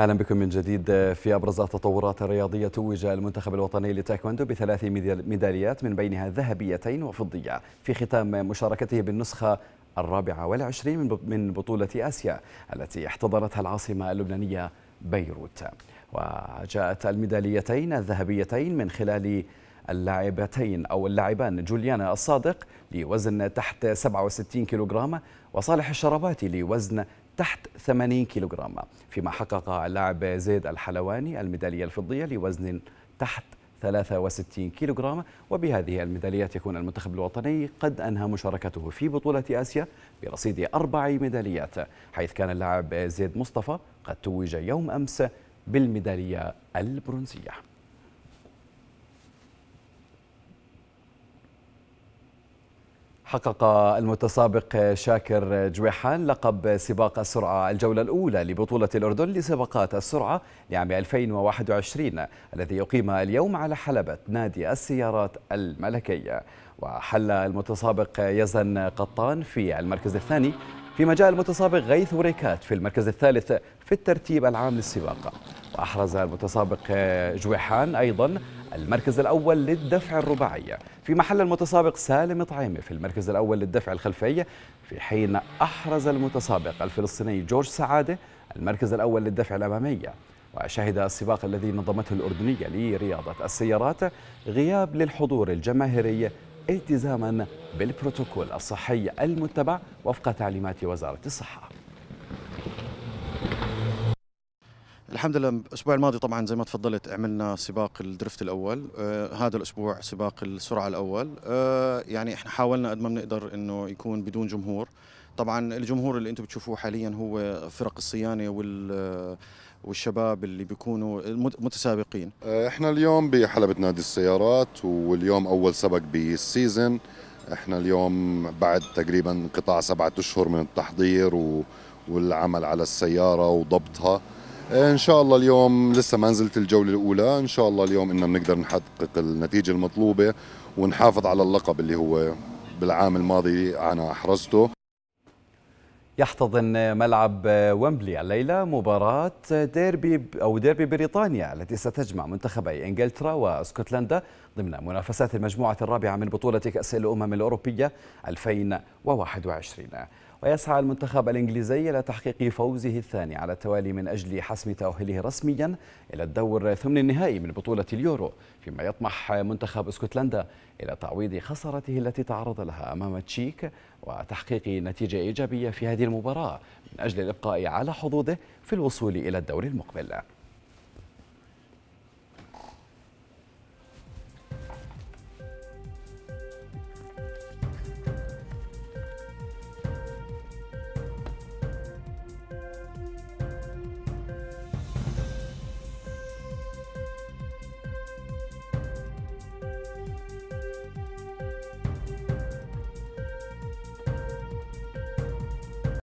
اهلا بكم من جديد في ابرز التطورات الرياضيه توج المنتخب الوطني للتايكوندو بثلاث ميداليات من بينها ذهبيتين وفضيه في ختام مشاركته بالنسخه الرابعه والعشرين من بطوله اسيا التي احتضنتها العاصمه اللبنانيه بيروت وجاءت الميداليتين الذهبيتين من خلال اللاعبتين أو اللاعبان جوليانا الصادق لوزن تحت 67 كيلوغرام وصالح الشرباتي لوزن تحت 80 كيلوغرام فيما حقق اللاعب زيد الحلواني الميدالية الفضية لوزن تحت 63 كيلوغرام وبهذه الميداليات يكون المنتخب الوطني قد أنهى مشاركته في بطولة آسيا برصيد أربع ميداليات حيث كان اللاعب زيد مصطفى قد توج يوم أمس بالميدالية البرونزية حقق المتسابق شاكر جويحان لقب سباق السرعة الجولة الأولى لبطولة الأردن لسباقات السرعة لعام 2021 الذي أقيم اليوم على حلبة نادي السيارات الملكية وحل المتسابق يزن قطان في المركز الثاني فيما جاء المتسابق غيث وريكات في المركز الثالث في الترتيب العام للسباق وأحرز المتسابق جويحان أيضا المركز الأول للدفع الرباعي في محل المتسابق سالم طعيمة في المركز الأول للدفع الخلفي في حين أحرز المتسابق الفلسطيني جورج سعادة المركز الأول للدفع الأمامي وشهد السباق الذي نظمته الأردنية لرياضة السيارات غياب للحضور الجماهيري التزاما بالبروتوكول الصحي المتبع وفق تعليمات وزارة الصحة الحمد لله الاسبوع الماضي طبعا زي ما تفضلت عملنا سباق الدرفت الاول آه هذا الاسبوع سباق السرعه الاول آه يعني احنا حاولنا قد ما بنقدر انه يكون بدون جمهور طبعا الجمهور اللي انتم بتشوفوه حاليا هو فرق الصيانه وال آه، والشباب اللي بيكونوا متسابقين آه، احنا اليوم بحلبة نادي السيارات واليوم اول سبق بالسيزن احنا اليوم بعد تقريبا انقطاع سبعة اشهر من التحضير و... والعمل على السياره وضبطها ان شاء الله اليوم لسه ما نزلت الجوله الاولى ان شاء الله اليوم اننا بنقدر نحقق النتيجه المطلوبه ونحافظ على اللقب اللي هو بالعام الماضي انا احرزته يحتضن ملعب ويمبلي الليله مباراه ديربي او ديربي بريطانيا التي ستجمع منتخبي انجلترا واسكتلندا ضمن منافسات المجموعه الرابعه من بطوله كاس الامم الاوروبيه 2021 ويسعى المنتخب الإنجليزي إلى تحقيق فوزه الثاني على التوالي من أجل حسم تأهله رسميا إلى الدور ثمن النهائي من بطولة اليورو فيما يطمح منتخب اسكتلندا إلى تعويض خسارته التي تعرض لها أمام تشيك وتحقيق نتيجة إيجابية في هذه المباراة من أجل الإبقاء على حظوظه في الوصول إلى الدور المقبل